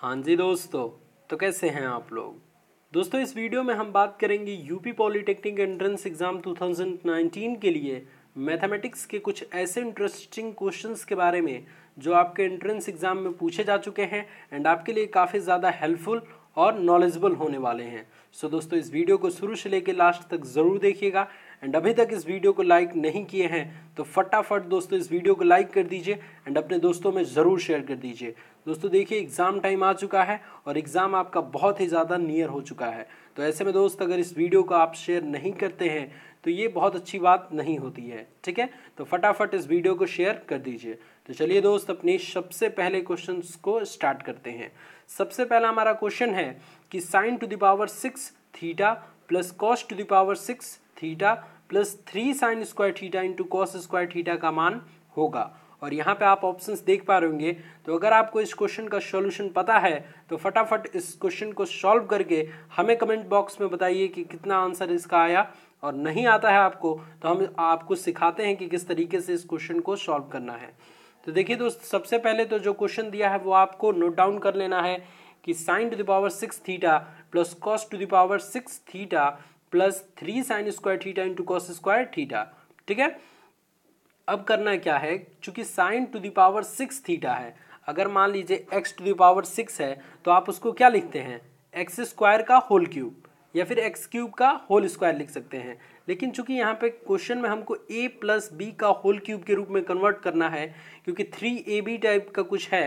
हाँ जी दोस्तों तो कैसे हैं आप लोग दोस्तों इस वीडियो में हम बात करेंगे यूपी पॉलिटेक्निक एंट्रेंस एग्ज़ाम 2019 के लिए मैथमेटिक्स के कुछ ऐसे इंटरेस्टिंग क्वेश्चंस के बारे में जो आपके एंट्रेंस एग्ज़ाम में पूछे जा चुके हैं एंड आपके लिए काफ़ी ज़्यादा हेल्पफुल और नॉलेजबल होने वाले हैं सो so दोस्तों इस वीडियो को शुरू से लेकर लास्ट तक ज़रूर देखिएगा एंड अभी तक इस वीडियो को लाइक नहीं किए हैं तो फटाफट दोस्तों इस वीडियो को लाइक कर दीजिए एंड अपने दोस्तों में ज़रूर शेयर कर दीजिए दोस्तों देखिए एग्ज़ाम टाइम आ चुका है और एग्ज़ाम आपका बहुत ही ज़्यादा नियर हो चुका है तो ऐसे में दोस्त अगर इस वीडियो को आप शेयर नहीं करते हैं तो ये बहुत अच्छी बात नहीं होती है ठीक है तो फटाफट इस वीडियो को शेयर कर दीजिए तो चलिए दोस्त अपने सबसे पहले क्वेश्चन को स्टार्ट करते हैं सबसे पहला हमारा क्वेश्चन है कि sine to the power six theta plus cos to the power six theta plus three sine square theta into cos square theta का मान होगा और यहाँ पे आप ऑप्शंस देख पा रहे होंगे तो अगर आपको इस क्वेश्चन का सॉल्यूशन पता है तो फटाफट इस क्वेश्चन को सॉल्व करके हमें कमेंट बॉक्स में बताइए कि कितना आंसर इसका आया और नहीं आता है आपको तो हम आपको सिखाते हैं कि किस तरीके से इस क्वेश्चन को सॉल्व करना है तो देखिए दोस्त सबसे पहले तो जो क्वेश्चन दिया है वो आपको नोट डाउन कर लेना है कि sine to the power six theta plus cos to the power six theta plus three sine square theta into cos square theta ठीक है अब करना क्या है चूंकि sine to the power six theta है अगर मान लीजिए एक्स टू पावर सिक्स है तो आप उसको क्या लिखते हैं एक्स स्क्वायर का होल क्यूब या फिर एक्स क्यूब का होल स्क्वायर लिख सकते हैं लेकिन चूंकि यहाँ पे क्वेश्चन में हमको ए प्लस बी का होल क्यूब के रूप में कन्वर्ट करना है क्योंकि थ्री ए बी टाइप का कुछ है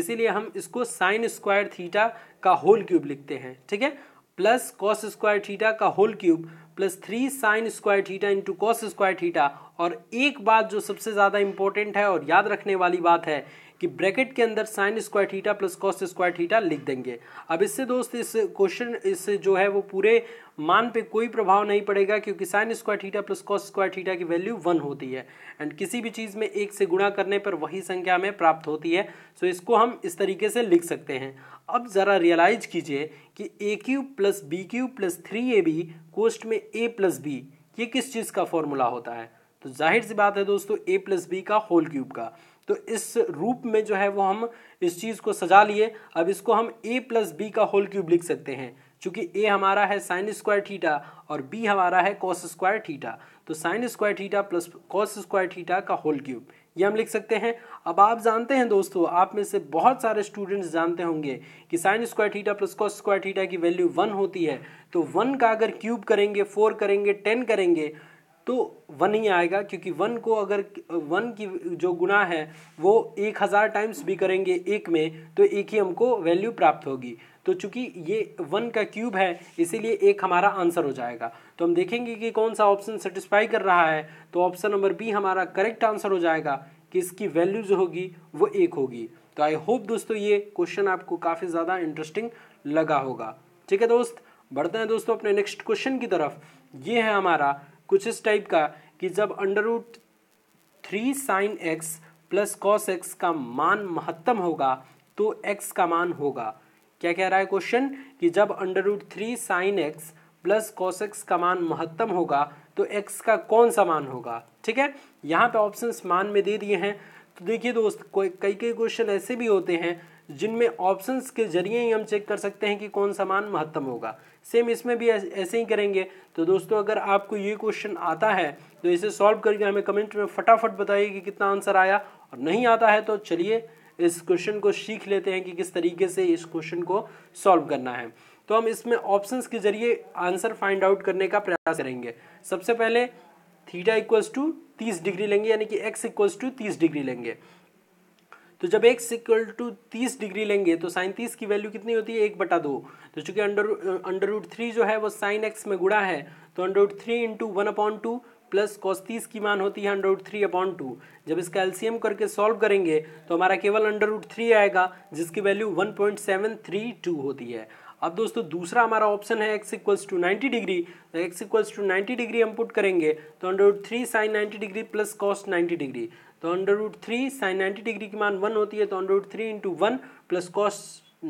इसीलिए हम इसको साइन स्क्वायर थीटा का होल क्यूब लिखते हैं ठीक है प्लस कॉस स्क्वायर थीटा का whole cube plus three sine square theta into cos square theta और एक बात जो सबसे ज़्यादा इंपॉर्टेंट है और याद रखने वाली बात है कि ब्रैकेट के अंदर sine square theta plus cos square theta लिख देंगे अब इससे दोस्त इस क्वेश्चन इस जो है वो पूरे मान पे कोई प्रभाव नहीं पड़ेगा क्योंकि sine square theta plus cos square theta की वैल्यू वन होती है एंड किसी भी चीज़ में एक से गुणा करने पर वही संख्या हमें प्राप्त होती है सो इसको हम इस तरीके से लिख सकते हैं अब ज़रा रियलाइज कीजिए कि a cube plus b cube plus three a b कोस्ट में ए प्लस बी ये किस चीज़ का फॉर्मूला होता है तो जाहिर सी बात है दोस्तों ए प्लस बी का होल क्यूब का तो इस रूप में जो है वो हम इस चीज़ को सजा लिए अब इसको हम ए प्लस बी का होल क्यूब लिख सकते हैं चूंकि ए हमारा है साइन स्क्वायर थीटा और बी हमारा है कॉस स्क्वायर थीटा तो sine square theta plus cos square theta का होल क्यूब ये हम लिख सकते हैं अब आप जानते हैं दोस्तों आप में से बहुत सारे स्टूडेंट्स जानते होंगे कि sine square theta plus cos square theta की वैल्यू वन होती है तो वन का अगर क्यूब करेंगे फोर करेंगे टेन करेंगे तो वन ही आएगा क्योंकि वन को अगर वन की जो गुना है वो एक हज़ार टाइम्स भी करेंगे एक में तो एक ही हमको वैल्यू प्राप्त होगी तो चूंकि ये वन का क्यूब है इसीलिए एक हमारा आंसर हो जाएगा तो हम देखेंगे कि कौन सा ऑप्शन सेटिस्फाई कर रहा है तो ऑप्शन नंबर बी हमारा करेक्ट आंसर हो जाएगा कि इसकी वैल्यू जो होगी वो एक होगी तो आई होप दोस्तों ये क्वेश्चन आपको काफ़ी ज़्यादा इंटरेस्टिंग लगा होगा ठीक है दोस्त बढ़ते हैं दोस्तों अपने नेक्स्ट क्वेश्चन की तरफ ये है हमारा कुछ इस टाइप का कि जब under root three sine x plus cos x का मान महत्तम होगा तो एक्स का मान होगा क्या कह रहा है क्वेश्चन कि जब under root three sine x plus cos x का मान महत्तम होगा तो एक्स का कौन सा मान होगा ठीक है यहाँ पे ऑप्शंस मान में दे दिए हैं तो देखिए दोस्त कोई कई कई क्वेश्चन ऐसे भी होते हैं जिनमें ऑप्शंस के जरिए ही हम चेक कर सकते हैं कि कौन सा मान महत्तम होगा सेम इसमें भी ऐसे ही करेंगे तो दोस्तों अगर आपको ये क्वेश्चन आता है तो इसे सॉल्व करके हमें कमेंट में फटाफट बताइए कि कितना आंसर आया और नहीं आता है तो चलिए इस क्वेश्चन को सीख लेते हैं कि किस तरीके से इस क्वेश्चन को सॉल्व करना है तो हम इसमें ऑप्शंस के जरिए आंसर फाइंड आउट करने का प्रयास करेंगे सबसे पहले थीटा इक्वल्स टू तीस डिग्री लेंगे यानी कि एक्स इक्वल्स टू तीस डिग्री लेंगे तो जब एक्स इक्वल टू तीस डिग्री लेंगे तो साइन तीस की वैल्यू कितनी होती है एक बटा दो तो चूंकि अंडर अंडर रूट थ्री जो है वो साइन एक्स में गुड़ा है तो under root three into one upon two plus cos तीस की मान होती है under root three upon two जब इसका एलसीएम करके सॉल्व करेंगे तो हमारा केवल अंडर रूट थ्री आएगा जिसकी value one point seven three two होती है अब दोस्तों दूसरा हमारा ऑप्शन है x equals to ninety degree तो x equals to ninety degree हम पुट करेंगे तो under root three sine ninety degree plus cos ninety degree तो under root three sine ninety degree की मान वन होती है तो under root three into one plus cos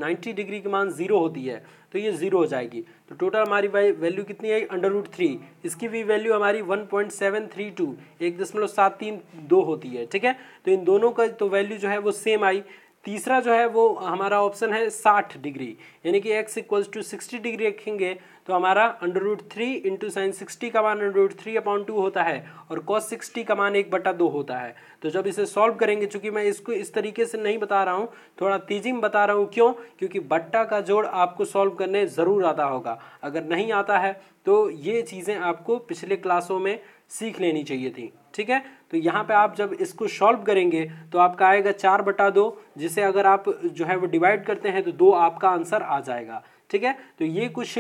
ninety degree की मान जीरो होती है तो ये जीरो हो जाएगी तो टोटल हमारी वैल्यू कितनी आई अंडर रूट थ्री इसकी भी वैल्यू हमारी one point seven three two एक दशमलव सात तीन दो होती है ठीक है तो इन दोनों का तो वैल्यू जो है वो सेम आई तीसरा जो है वो हमारा ऑप्शन है साठ डिग्री यानी कि x equals to sixty degree रखेंगे तो हमारा under root three into sine sixty का मान under root three upon two होता है और कॉस सिक्सटी का मान एक बटा दो होता है तो जब इसे सॉल्व करेंगे चूंकि मैं इसको इस तरीके से नहीं बता रहा हूँ थोड़ा तेजी में बता रहा हूँ क्यों क्योंकि बट्टा का जोड़ आपको सॉल्व करने ज़रूर आता होगा अगर नहीं आता है तो ये चीज़ें आपको पिछले क्लासों में सीख लेनी चाहिए थी ठीक है तो यहाँ पे आप जब इसको सॉल्व करेंगे तो आपका आएगा चार बटा दो जिसे अगर आप जो है वो डिवाइड करते हैं तो दो आपका आंसर आ जाएगा ठीक है तो ये कुछ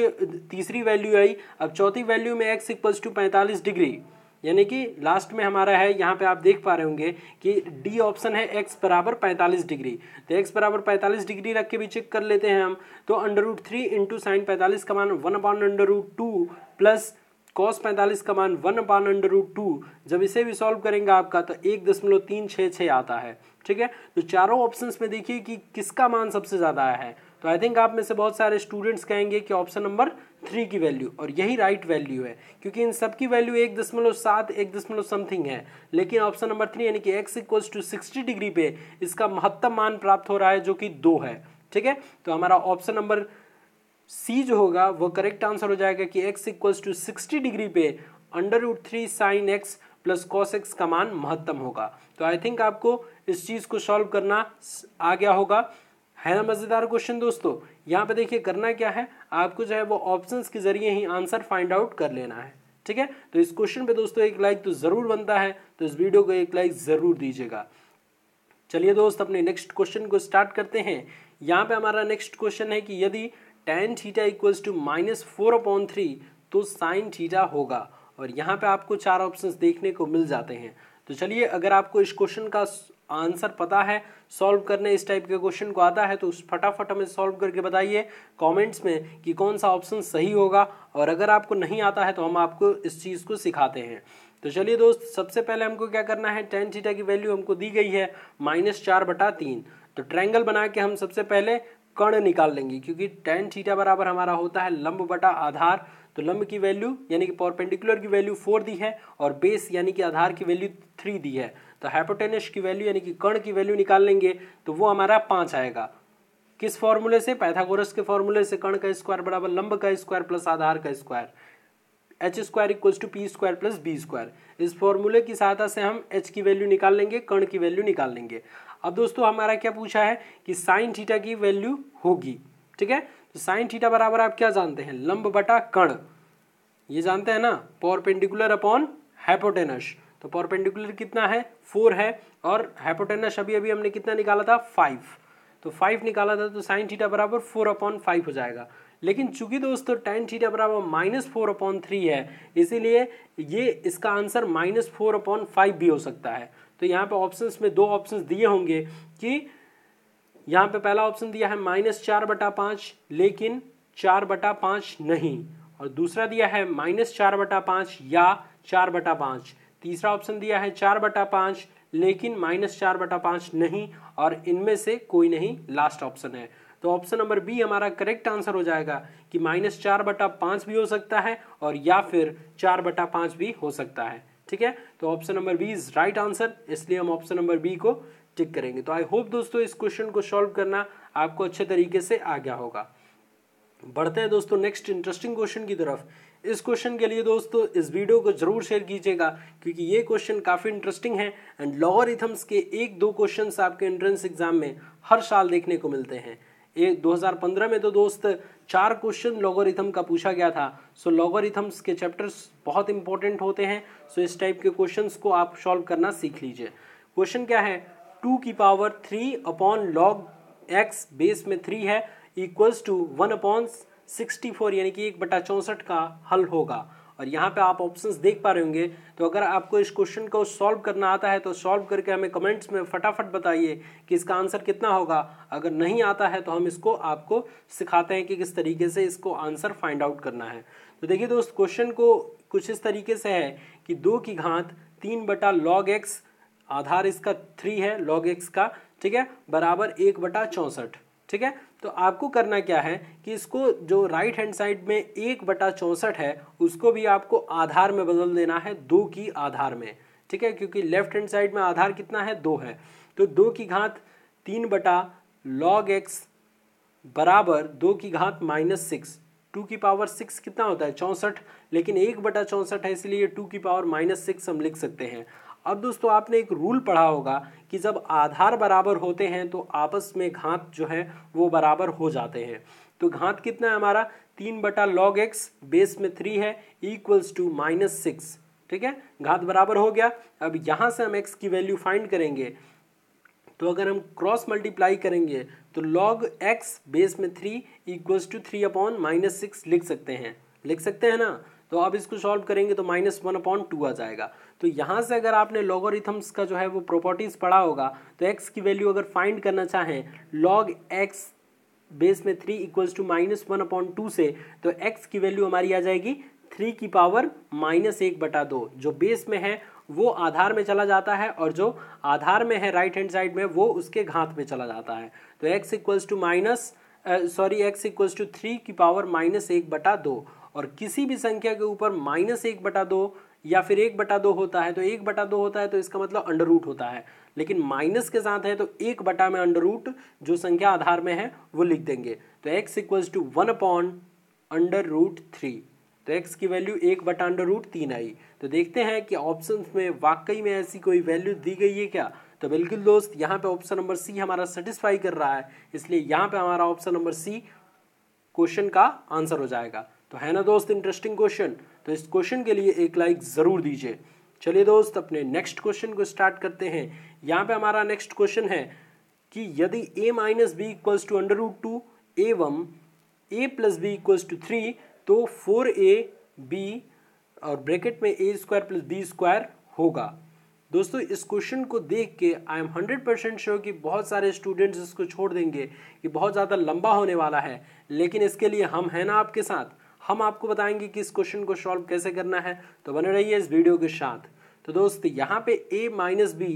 तीसरी वैल्यू आई अब चौथी वैल्यू में एक्स इक्वल्स टू पैंतालीस डिग्री यानी कि लास्ट में हमारा है यहाँ पे आप देख पा रहे होंगे कि डी ऑप्शन है एक्स बराबर पैंतालीस डिग्री तो एक्स बराबर पैंतालीस डिग्री रख के भी चेक कर लेते हैं हम तो under root three into sine पैंतालीस का मान one upon under root two plus cos पैंतालीस का मान one upon under root two जब इसे भी सॉल्व करेंगे आपका तो एक दशमलव तीन छः छः आता है ठीक है तो चारों ऑप्शंस में देखिए कि किसका मान सबसे ज़्यादा आया है तो आई थिंक आप में से बहुत सारे स्टूडेंट्स कहेंगे कि ऑप्शन नंबर थ्री की वैल्यू और यही राइट right वैल्यू है क्योंकि इन सब की वैल्यू एक दशमलव सात एक दशमलव समथिंग है लेकिन ऑप्शन नंबर थ्री यानी कि x equals to sixty degree पे इसका महत्तम मान प्राप्त हो रहा है जो कि दो है ठीक है तो हमारा ऑप्शन नंबर सी जो होगा वो करेक्ट आंसर हो जाएगा कि x equals to sixty degree पे under root three sine x plus cos x का मान महत्तम होगा तो आई थिंक आपको इस चीज़ को सॉल्व करना आ गया होगा है ना मज़ेदार क्वेश्चन दोस्तों यहाँ पे देखिए करना क्या है आपको जो है वो ऑप्शंस के जरिए ही आंसर फाइंड आउट कर लेना है ठीक है तो इस क्वेश्चन पे दोस्तों एक लाइक तो ज़रूर बनता है तो इस वीडियो को एक लाइक ज़रूर दीजिएगा चलिए दोस्त अपने नेक्स्ट क्वेश्चन को स्टार्ट करते हैं यहाँ पे हमारा नेक्स्ट क्वेश्चन है कि यदि tan theta equals to minus four upon three तो साइन थीटा होगा और यहाँ पे आपको चार ऑप्शंस देखने को मिल जाते हैं तो चलिए अगर आपको इस क्वेश्चन का आंसर पता है सॉल्व करने इस टाइप के क्वेश्चन को आता है तो उस फटाफट हमें सॉल्व करके बताइए कमेंट्स में कि कौन सा ऑप्शन सही होगा और अगर आपको नहीं आता है तो हम आपको इस चीज़ को सिखाते हैं तो चलिए दोस्त सबसे पहले हमको क्या करना है टेन थीटा की वैल्यू हमको दी गई है माइनस चार बटा तीन तो ट्रैंगल बना के हम सबसे पहले कर्ण निकाल लेंगे क्योंकि टेन थीटा बराबर हमारा होता है लंब बटा आधार तो लंब की वैल्यू यानी कि पॉरपेंडिकुलर की वैल्यू फोर दी है और बेस यानी कि आधार की वैल्यू थ्री दी है तो हाइपोटेनस की वैल्यू यानी कि कर्ण की वैल्यू निकाल लेंगे तो वो हमारा पाँच आएगा किस फॉर्मूले से पैथागोरस के फॉर्मूले से कर्ण का स्क्वायर बराबर लंब का स्क्वायर प्लस आधार का square H square equals to P square plus B square इस फॉर्मूले की सहायता से हम एच की वैल्यू निकाल लेंगे कर्ण की वैल्यू निकाल लेंगे अब दोस्तों हमारा क्या पूछा है कि साइन थीटा की वैल्यू होगी ठीक है तो साइन थीटा बराबर आप क्या जानते हैं लंब बटा कण ये जानते हैं ना पॉरपेंडिकुलर अपॉन हैपोटेनस तो पॉरपेंडिकुलर कितना है फोर है और हैपोटेनस अभी अभी हमने कितना निकाला था फाइव तो फाइव निकाला था तो साइन थीटा बराबर फोर अपॉन फाइव हो जाएगा लेकिन चूंकि दोस्तों टेन थीटा बराबर माइनस फोर अपॉन थ्री है इसीलिए ये इसका answer minus four upon five भी हो सकता है तो यहाँ पे ऑप्शंस में दो ऑप्शंस दिए होंगे कि यहाँ पे पहला ऑप्शन दिया है माइनस चार बटा पाँच लेकिन चार बटा पाँच नहीं और दूसरा दिया है माइनस चार बटा पाँच या चार बटा पाँच तीसरा ऑप्शन दिया है चार बटा पाँच लेकिन माइनस चार बटा पाँच नहीं और इनमें से कोई नहीं लास्ट ऑप्शन है तो ऑप्शन नंबर बी हमारा करेक्ट आंसर हो जाएगा कि माइनस चार बटा पाँच भी हो सकता है और या फिर चार बटा पाँच भी हो सकता है ठीक है तो option number B is right answer इसलिए हम ऑप्शन नंबर बी को टिक करेंगे तो आई होप दोस्तों इस क्वेश्चन को सॉल्व करना आपको अच्छे तरीके से आ गया होगा बढ़ते हैं दोस्तों नेक्स्ट इंटरेस्टिंग क्वेश्चन की तरफ इस क्वेश्चन के लिए दोस्तों इस वीडियो को जरूर शेयर कीजिएगा क्योंकि ये क्वेश्चन काफ़ी इंटरेस्टिंग है एंड लॉगरिथम्स के एक दो क्वेश्चंस आपके एंट्रेंस एग्जाम में हर साल देखने को मिलते हैं एक 2015 में तो दोस्त चार क्वेश्चन लॉगोरिथम का पूछा गया था सो so, लॉगोरिथम्स के चैप्टर्स बहुत इंपॉर्टेंट होते हैं सो so, इस टाइप के क्वेश्चंस को आप सॉल्व करना सीख लीजिए क्वेश्चन क्या है टू की power three upon log x base में थ्री है equals two one upon sixty four यानी कि एक बटा चौंसठ का हल होगा और यहाँ पे आप ऑप्शंस देख पा रहे होंगे तो अगर आपको इस क्वेश्चन को सॉल्व करना आता है तो सॉल्व करके हमें कमेंट्स में फटाफट बताइए कि इसका आंसर कितना होगा अगर नहीं आता है तो हम इसको आपको सिखाते हैं कि किस तरीके से इसको आंसर फाइंड आउट करना है तो देखिए दोस्त क्वेश्चन को कुछ इस तरीके से है कि दो की घात तीन बटा लॉग एक्स आधार इसका थ्री है लॉग एक्स का ठीक है बराबर एक बटा चौंसठ ठीक है तो आपको करना क्या है कि इसको जो राइट हैंड साइड में एक बटा चौंसठ है उसको भी आपको आधार में बदल देना है दो की आधार में ठीक है क्योंकि लेफ्ट हैंड साइड में आधार कितना है दो है तो दो की घात तीन बटा लॉग एक्स बराबर दो की घात माइनस सिक्स टू की पावर सिक्स कितना होता है चौंसठ लेकिन एक बटा चौंसठ है इसलिए टू की पावर माइनस सिक्स हम लिख सकते हैं अब दोस्तों आपने एक रूल पढ़ा होगा कि जब आधार बराबर होते हैं तो आपस में घात जो है वो बराबर हो जाते हैं तो घात कितना है हमारा तीन बटा लॉग एक्स बेस में थ्री है इक्वल्स टू माइनस सिक्स ठीक है घात बराबर हो गया अब यहाँ से हम एक्स की वैल्यू फाइंड करेंगे तो अगर हम क्रॉस मल्टीप्लाई करेंगे तो लॉग एक्स बेस में three equals two three upon minus six लिख सकते हैं लिख सकते हैं ना तो आप इसको सॉल्व करेंगे तो माइनस वन अपॉन टू आ जाएगा तो यहाँ से अगर आपने लॉगोरिथम्स का जो है वो प्रॉपर्टीज़ पढ़ा होगा तो एक्स की वैल्यू अगर फाइंड करना चाहें लॉग एक्स बेस में three equals to minus one upon two से तो एक्स की वैल्यू हमारी आ जाएगी थ्री की पावर माइनस एक बटा दो जो बेस में है वो आधार में चला जाता है और जो आधार में है राइट हैंड साइड में वो उसके घात में चला जाता है तो x equals to minus sorry x equals two three की पावर माइनस एक बटा दो और किसी भी संख्या के ऊपर माइनस एक बटा दो या फिर एक बटा दो होता है तो एक बटा दो होता है तो इसका मतलब अंडर रूट होता है लेकिन माइनस के साथ है तो एक बटा में अंडर रूट जो संख्या आधार में है वो लिख देंगे तो x equals two one upon under root three तो एक्स की वैल्यू एक बटा अंडर रूट तीन आई तो देखते हैं कि ऑप्शन में वाकई में ऐसी कोई वैल्यू दी गई है क्या तो बिल्कुल दोस्त यहाँ पे ऑप्शन नंबर सी हमारा सेटिस्फाई कर रहा है इसलिए यहाँ पे हमारा ऑप्शन नंबर सी क्वेश्चन का आंसर हो जाएगा तो है ना दोस्त इंटरेस्टिंग क्वेश्चन तो इस क्वेश्चन के लिए एक लाइक ज़रूर दीजिए चलिए दोस्त अपने नेक्स्ट क्वेश्चन को स्टार्ट करते हैं यहाँ पे हमारा नेक्स्ट क्वेश्चन है कि यदि a minus b equals two under root two एवं a plus b equals two three तो फोर ए बी और ब्रैकेट में a square plus B square होगा दोस्तों इस क्वेश्चन को देख के I am hundred percent sure कि बहुत सारे स्टूडेंट्स इसको छोड़ देंगे कि बहुत ज़्यादा लंबा होने वाला है लेकिन इसके लिए हम हैं ना आपके साथ हम आपको बताएंगे कि इस क्वेश्चन को सॉल्व कैसे करना है तो बने रहिए इस वीडियो के साथ तो दोस्त यहाँ पे a माइनस बी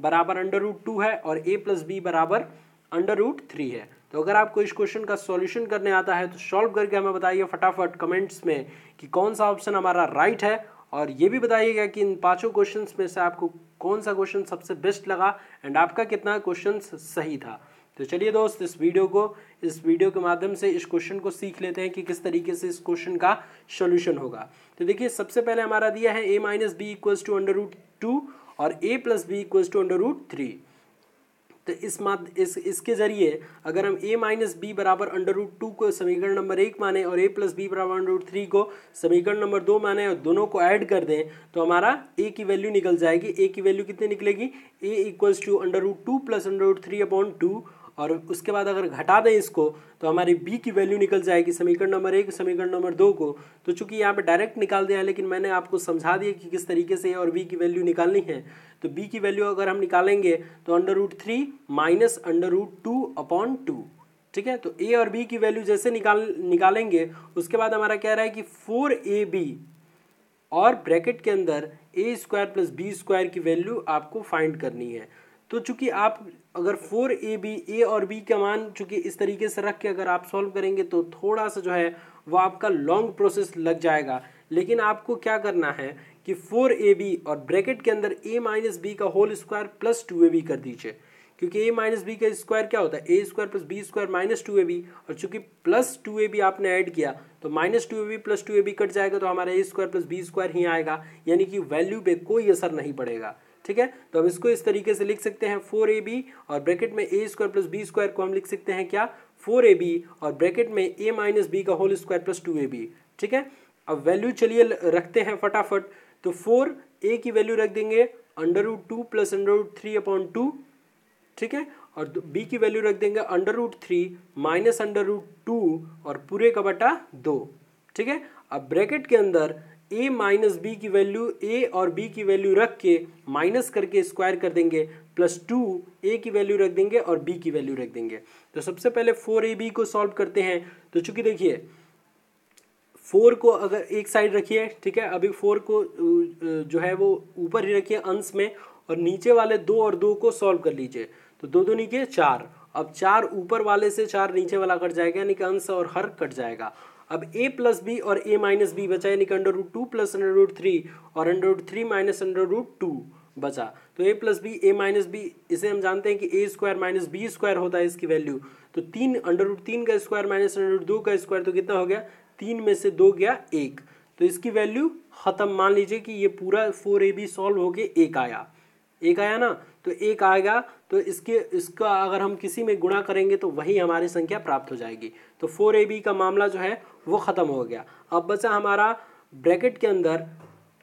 बराबर अंडर रूट टू है और a प्लस बी बराबर अंडर रूट थ्री है तो अगर आपको इस क्वेश्चन का सॉल्यूशन करने आता है तो सॉल्व करके हमें बताइए फटाफट कमेंट्स में कि कौन सा ऑप्शन हमारा राइट है और ये भी बताइएगा कि इन पांचों क्वेश्चंस में से आपको कौन सा क्वेश्चन सबसे बेस्ट लगा एंड आपका कितना क्वेश्चन सही था तो चलिए दोस्त इस वीडियो को इस वीडियो के माध्यम से इस क्वेश्चन को सीख लेते हैं कि किस तरीके से इस क्वेश्चन का सोल्यूशन होगा तो देखिए सबसे पहले हमारा दिया है a minus b equals two under root two और a plus b equals two under root three तो इस माध इस इसके ज़रिए अगर हम ए माइनस बी बराबर अंडर रूट टू को समीकरण नंबर एक माने और ए प्लस बी बराबर अंडर रूट थ्री को समीकरण नंबर दो माने और दोनों को ऐड कर दें तो हमारा ए की वैल्यू निकल जाएगी ए की वैल्यू कितनी निकलेगी a equals two under root two plus under root three upon two और उसके बाद अगर घटा दें इसको तो हमारी बी की वैल्यू निकल जाएगी समीकरण नंबर एक समीकरण नंबर दो को तो चूंकि यहाँ पे डायरेक्ट निकाल दिया है लेकिन मैंने आपको समझा दिया कि किस तरीके से और बी की वैल्यू निकालनी है तो बी की वैल्यू अगर हम निकालेंगे तो under root three minus under root two upon two ठीक है तो ए और बी की वैल्यू जैसे निकाल निकालेंगे उसके बाद हमारा कह रहा है कि फोर ए बी और ब्रैकेट के अंदर a square plus B square की वैल्यू आपको फाइंड करनी है तो चूंकि आप अगर फोर ए बी ए और बी का मान चूंकि इस तरीके से रख के अगर आप सॉल्व करेंगे तो थोड़ा सा जो है वो आपका लॉन्ग प्रोसेस लग जाएगा लेकिन आपको क्या करना है कि फोर ए बी और ब्रैकेट के अंदर ए माइनस बी का whole square plus two a b कर दीजिए क्योंकि ए माइनस बी का स्क्वायर क्या होता है a square plus B square minus two a b और चूंकि प्लस टू ए बी आपने ऐड किया तो minus two a b plus two a b cut जाएगा तो हमारा a square plus B square ही आएगा यानी कि वैल्यू पे कोई असर नहीं पड़ेगा ठीक है तो अब इसको इस तरीके से लिख सकते हैं फोर ए बी और ब्रैकेट में a square plus B square को हम लिख सकते हैं क्या फोर ए बी और ब्रैकेट में ए माइनस बी का whole square plus two a b ठीक है अब वैल्यू चलिए रखते हैं फटाफट तो फोर ए की वैल्यू रख देंगे under root two plus under root three upon two ठीक है और बी की वैल्यू रख देंगे under root three minus under root two और पूरे का बटा दो ठीक है अब ब्रैकेट के अंदर ए माइनस बी की वैल्यू ए और बी की वैल्यू रख के माइनस करके स्क्वायर कर देंगे प्लस टू ए की वैल्यू रख देंगे और बी की वैल्यू रख देंगे तो सबसे पहले फोर ए बी को सॉल्व करते हैं तो चूंकि देखिए फोर को अगर एक साइड रखिए ठीक है अभी फोर को जो है वो ऊपर ही रखिए अंश में और नीचे वाले दो और दो को सॉल्व कर लीजिए तो दो दो नीचे चार अब चार ऊपर वाले से चार नीचे वाला कट जाएगा यानी कि अंश और हर कट जाएगा अब ए प्लस बी और ए माइनस बी बचा यानी कि under root two plus under root three और under root three minus under root two बचा तो a plus b a minus b इसे हम जानते हैं कि a square minus b square होता है इसकी वैल्यू तो तीन अंडर रूट तीन का स्क्वायर माइनस अंडर रूट दो का स्क्वायर तो कितना हो गया तीन में से दो गया एक तो इसकी वैल्यू ख़त्म मान लीजिए कि ये पूरा फोर ए बी सॉल्व होके एक आया एक आया ना तो एक आएगा तो इसके इसका अगर हम किसी में गुणा करेंगे तो वही हमारी संख्या प्राप्त हो जाएगी तो फोर ए बी का मामला जो है वो ख़त्म हो गया अब बचा हमारा ब्रैकेट के अंदर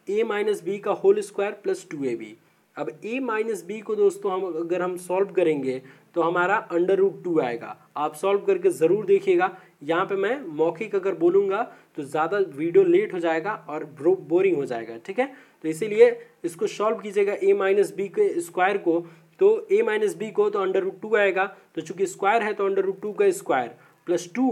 ए माइनस बी का whole square plus two a b अब ए माइनस बी को दोस्तों हम अगर हम सॉल्व करेंगे तो हमारा अंडर रूट टू आएगा आप सॉल्व करके ज़रूर देखिएगा यहाँ पे मैं मौखिक अगर बोलूँगा तो ज़्यादा वीडियो लेट हो जाएगा और बोरिंग हो जाएगा ठीक है तो इसीलिए इसको सॉल्व कीजिएगा ए माइनस बी के स्क्वायर को तो ए माइनस बी को तो अंडर रूट टू आएगा तो चूंकि स्क्वायर है तो अंडर रूट टू का स्क्वायर प्लस टू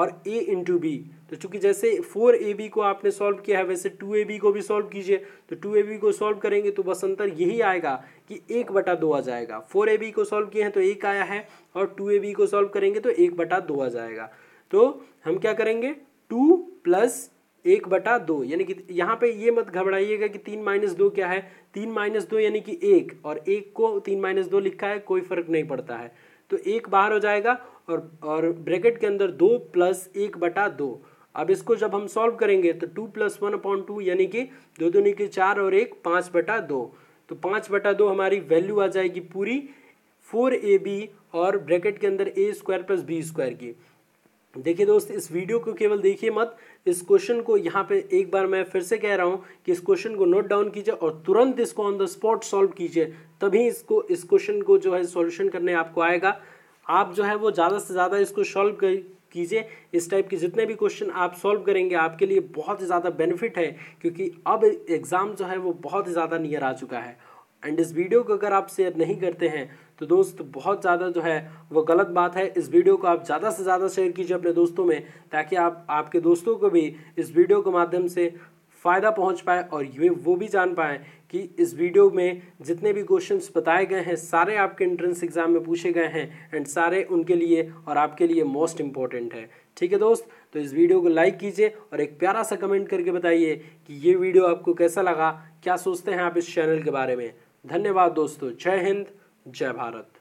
और ए इंटू बी तो चूंकि जैसे फोर ए बी को आपने सॉल्व किया है वैसे टू ए बी को भी सॉल्व कीजिए तो टू ए बी को सॉल्व करेंगे तो बस अंतर यही आएगा कि एक बटा दो आ जाएगा फोर ए बी को सॉल्व किए हैं तो एक आया है और टू ए बी को सॉल्व करेंगे तो एक बटा दो आ जाएगा तो हम क्या करेंगे टू प्लस एक बटा दो यानी कि यहाँ पे ये मत घबराइएगा कि तीन माइनस दो क्या है तीन माइनस दो यानी कि एक और एक को तीन माइनस दो लिखा है कोई फर्क नहीं पड़ता है तो एक बाहर हो जाएगा और और ब्रैकेट के अंदर दो प्लस एक बटा दो अब इसको जब हम सॉल्व करेंगे तो two plus one upon two यानी कि दो दूनी के चार और एक पाँच बटा दो तो पाँच बटा दो हमारी वैल्यू आ जाएगी पूरी फोर ए बी और ब्रैकेट के अंदर a square plus B square की देखिए दोस्त इस वीडियो को केवल देखिए मत इस क्वेश्चन को यहाँ पे एक बार मैं फिर से कह रहा हूँ कि इस क्वेश्चन को नोट डाउन कीजिए और तुरंत इसको ऑन द स्पॉट सॉल्व कीजिए तभी इसको इस क्वेश्चन को जो है सॉल्यूशन करने आपको आएगा आप जो है वो ज़्यादा से ज़्यादा इसको सॉल्व कीजिए इस टाइप के जितने भी क्वेश्चन आप सॉल्व करेंगे आपके लिए बहुत ज़्यादा बेनिफिट है क्योंकि अब एग्ज़ाम जो है वो बहुत ज़्यादा नियर आ चुका है एंड इस वीडियो को अगर आप शेयर नहीं करते हैं तो दोस्त बहुत ज़्यादा जो है वो गलत बात है इस वीडियो को आप ज़्यादा से ज़्यादा शेयर कीजिए अपने दोस्तों में ताकि आप आपके दोस्तों को भी इस वीडियो के माध्यम से फ़ायदा पहुंच पाए और ये वो भी जान पाए कि इस वीडियो में जितने भी क्वेश्चंस बताए गए हैं सारे आपके एंट्रेंस एग्ज़ाम में पूछे गए हैं एंड सारे उनके लिए और आपके लिए मोस्ट इम्पॉर्टेंट है ठीक है दोस्त तो इस वीडियो को लाइक कीजिए और एक प्यारा सा कमेंट करके बताइए कि ये वीडियो आपको कैसा लगा क्या सोचते हैं आप इस चैनल के बारे में धन्यवाद दोस्तों जय हिंद जय भारत